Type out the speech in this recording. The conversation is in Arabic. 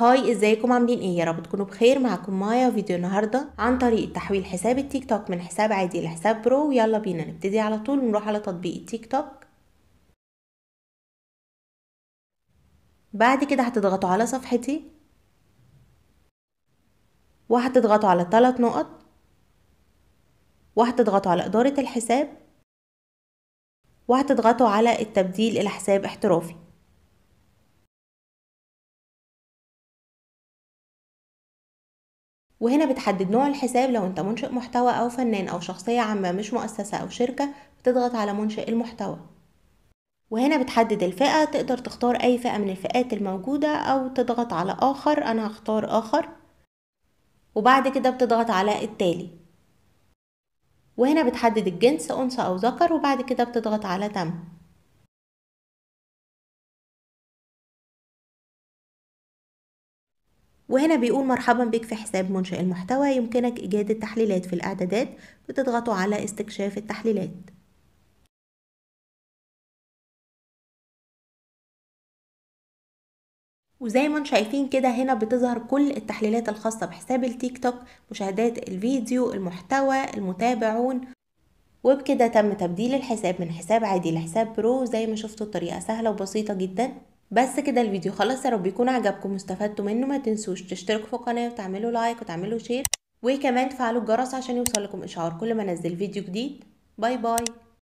هاي ازيكم عاملين ايه يا رب تكونوا بخير معاكم مايا فيديو النهارده عن طريق تحويل حساب التيك توك من حساب عادي لحساب برو يلا بينا نبتدي على طول نروح على تطبيق التيك توك بعد كده هتضغطوا على صفحتي وهتضغطوا على ثلاث نقط وهتضغطوا على إدارة الحساب وهتضغطوا على التبديل إلى حساب احترافي وهنا بتحدد نوع الحساب لو انت منشئ محتوى او فنان او شخصية عامة مش مؤسسة او شركة بتضغط على منشئ المحتوى وهنا بتحدد الفئة تقدر تختار اي فئة من الفئات الموجودة او تضغط على اخر انا هختار اخر وبعد كده بتضغط على التالي وهنا بتحدد الجنس انثى او ذكر وبعد كده بتضغط على تم وهنا بيقول مرحبا بك في حساب منشئ المحتوى يمكنك إيجاد التحليلات في الإعدادات بتضغطوا على استكشاف التحليلات وزي ما انتم شايفين كده هنا بتظهر كل التحليلات الخاصة بحساب التيك توك مشاهدات الفيديو المحتوى المتابعون وبكده تم تبديل الحساب من حساب عادي لحساب برو زي ما شفتوا الطريقة سهلة وبسيطة جدا بس كده الفيديو خلص يا رب يكون عجبكم واستفدتوا منه ما تنسوش تشتركوا في القناه وتعملوا لايك وتعملوا شير وكمان تفعلوا الجرس عشان يوصلكم اشعار كل ما انزل فيديو جديد باي باي